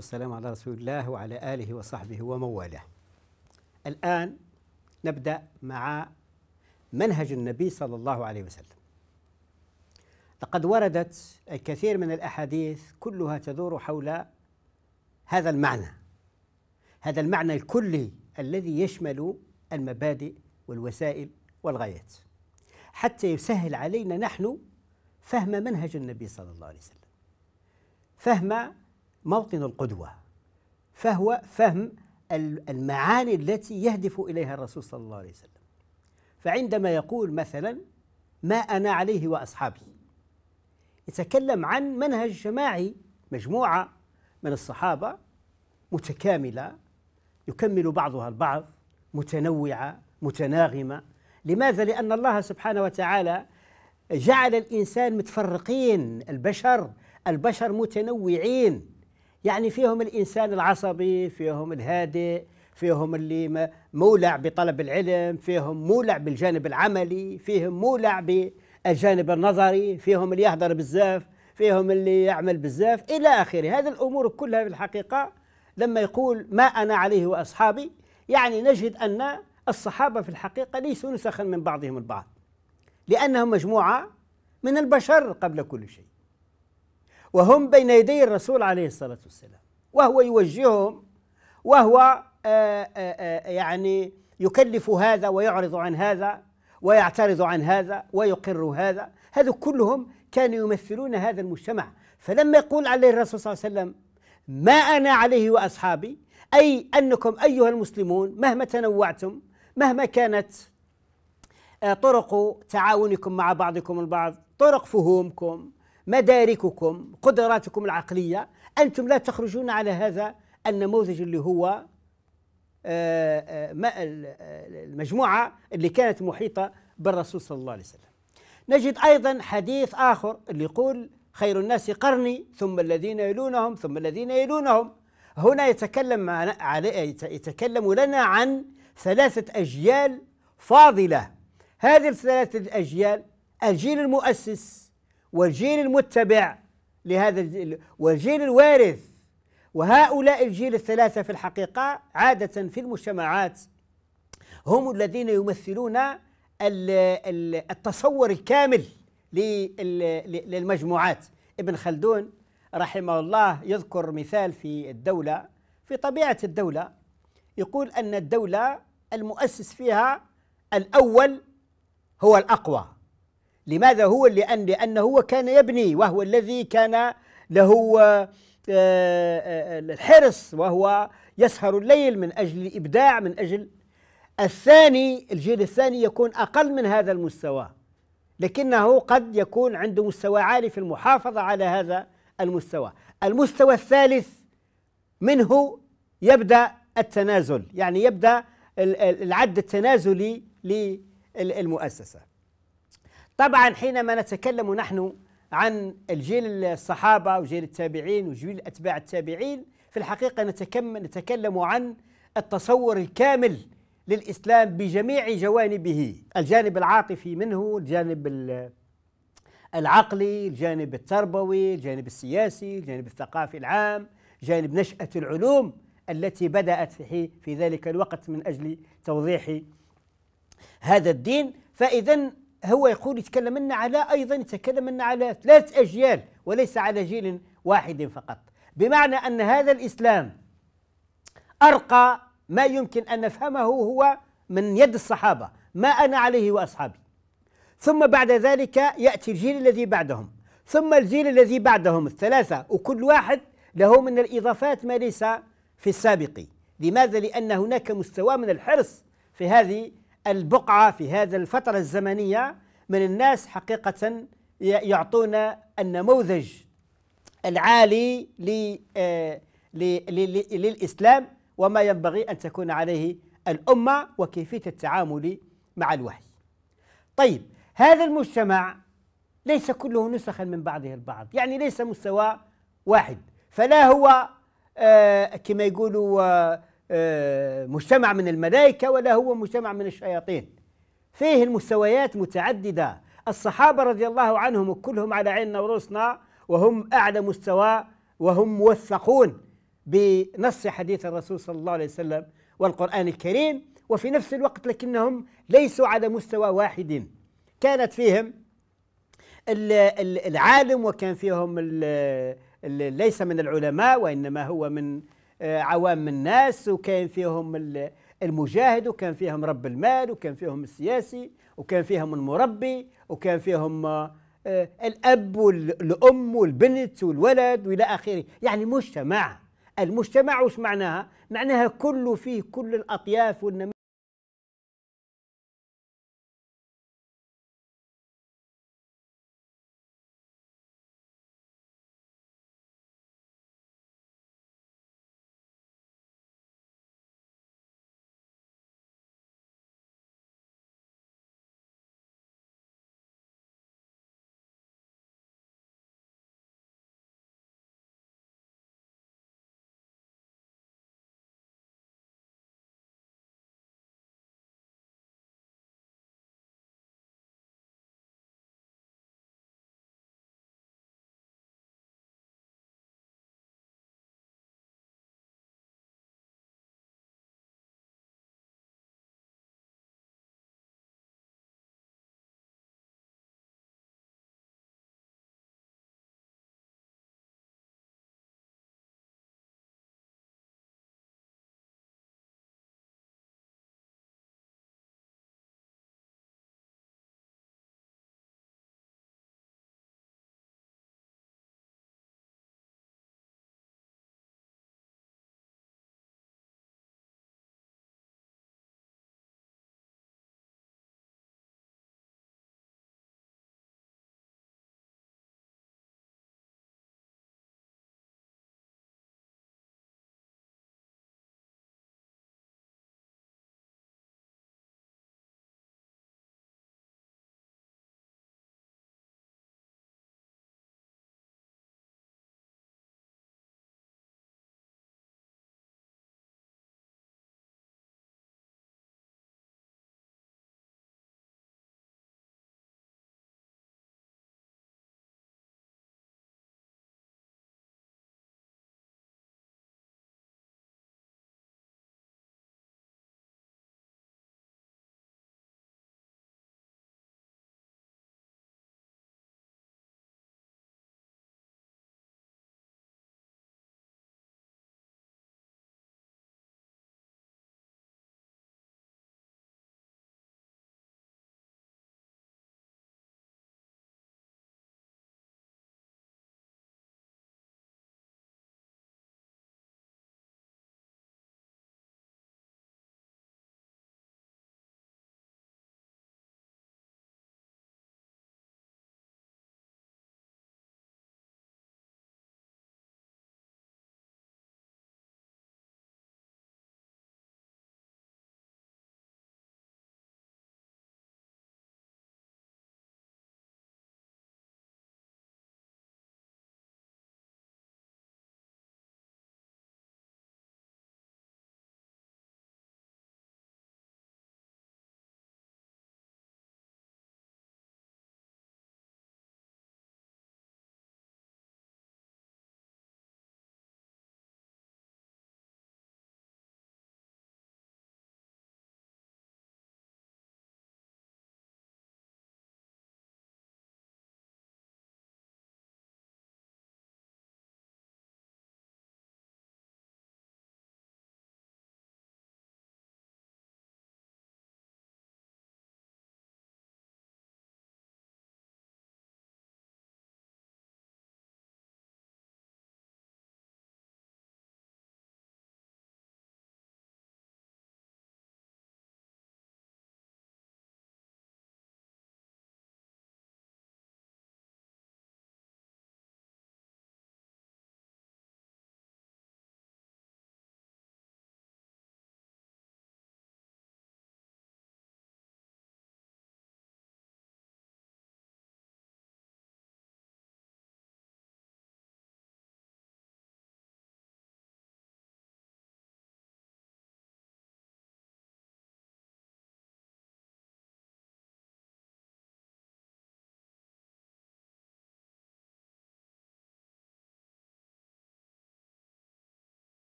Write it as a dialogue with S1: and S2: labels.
S1: والسلام على رسول الله وعلى آله وصحبه ومن والاه. الآن نبدأ مع منهج النبي صلى الله عليه وسلم. لقد وردت الكثير من الأحاديث كلها تدور حول هذا المعنى. هذا المعنى الكلي الذي يشمل المبادئ والوسائل والغايات. حتى يسهل علينا نحن فهم منهج النبي صلى الله عليه وسلم. فهم موطن القدوة فهو فهم المعاني التي يهدف إليها الرسول صلى الله عليه وسلم فعندما يقول مثلا ما أنا عليه وأصحابي يتكلم عن منهج جماعي مجموعة من الصحابة متكاملة يكمل بعضها البعض متنوعة متناغمة لماذا؟ لأن الله سبحانه وتعالى جعل الإنسان متفرقين البشر البشر متنوعين يعني فيهم الإنسان العصبي فيهم الهادئ فيهم اللي مولع بطلب العلم فيهم مولع بالجانب العملي فيهم مولع بالجانب النظري فيهم اللي يهدر بزاف فيهم اللي يعمل بزاف إلى آخره هذه الأمور كلها في الحقيقة لما يقول ما أنا عليه وأصحابي يعني نجد أن الصحابة في الحقيقة ليسوا نسخا من بعضهم البعض لأنهم مجموعة من البشر قبل كل شيء وهم بين يدي الرسول عليه الصلاة والسلام وهو يوجههم وهو آآ آه، آآ آه، آه، يعني يكلف هذا ويعرض عن هذا ويعترض عن هذا ويقر هذا هذا كلهم كانوا يمثلون هذا المجتمع فلما يقول عليه الرسول صلى الله عليه وسلم ما أنا عليه وأصحابي أي أنكم أيها المسلمون مهما تنوعتم مهما كانت طرق تعاونكم مع بعضكم البعض طرق فهومكم مدارككم قدراتكم العقلية أنتم لا تخرجون على هذا النموذج اللي هو آه، آه، المجموعة اللي كانت محيطة بالرسول صلى الله عليه وسلم نجد أيضا حديث آخر اللي يقول خير الناس قرني ثم الذين يلونهم ثم الذين يلونهم هنا يتكلم يتكلم لنا عن ثلاثة أجيال فاضلة هذه الثلاثة الأجيال الجيل المؤسس والجيل المتبع لهذا الجيل والجيل الوارث وهؤلاء الجيل الثلاثة في الحقيقة عادة في المجتمعات هم الذين يمثلون التصور الكامل للمجموعات ابن خلدون رحمه الله يذكر مثال في الدولة في طبيعة الدولة يقول أن الدولة المؤسس فيها الأول هو الأقوى لماذا هو لأن لأنه هو كان يبني وهو الذي كان له آه، آه، آه، الحرص وهو يسهر الليل من أجل الإبداع من أجل الثاني الجيل الثاني يكون أقل من هذا المستوى لكنه قد يكون عنده مستوى عالي في المحافظة على هذا المستوى المستوى الثالث منه يبدأ التنازل يعني يبدأ العد التنازلي للمؤسسة طبعا حينما نتكلم نحن عن الجيل الصحابة وجيل التابعين وجيل أتباع التابعين في الحقيقة نتكلم عن التصور الكامل للإسلام بجميع جوانبه الجانب العاطفي منه الجانب العقلي الجانب التربوي الجانب السياسي الجانب الثقافي العام جانب نشأة العلوم التي بدأت في ذلك الوقت من أجل توضيح هذا الدين فإذا هو يقول يتكلم لنا على ايضا يتكلم لنا على ثلاث اجيال وليس على جيل واحد فقط بمعنى ان هذا الاسلام ارقى ما يمكن ان نفهمه هو من يد الصحابه ما انا عليه واصحابي ثم بعد ذلك ياتي الجيل الذي بعدهم ثم الجيل الذي بعدهم الثلاثه وكل واحد له من الاضافات ما ليس في السابق لماذا لان هناك مستوى من الحرص في هذه البقعة في هذا الفترة الزمنية من الناس حقيقة يعطون النموذج العالي آه، للإسلام وما ينبغي أن تكون عليه الأمة وكيفية التعامل مع الوحي طيب هذا المجتمع ليس كله نسخا من بعضه البعض يعني ليس مستوى واحد فلا هو آه، كما يقولوا آه، آه، مجتمع من الملائكة ولا هو مجتمع من الشياطين فيه المستويات متعددة الصحابة رضي الله عنهم كلهم على عيننا ورؤوسنا وهم أعلى مستوى وهم موثقون بنص حديث الرسول صلى الله عليه وسلم والقرآن الكريم وفي نفس الوقت لكنهم ليسوا على مستوى واحد كانت فيهم العالم وكان فيهم ليس من العلماء وإنما هو من عوام الناس وكان فيهم المجاهد وكان فيهم رب المال وكان فيهم السياسي وكان فيهم المربي وكان فيهم آه، الأب والأم والبنت والولد وإلى آخره يعني مجتمع المجتمع وش معناها؟ معناها كله فيه كل الأطياف والنماذج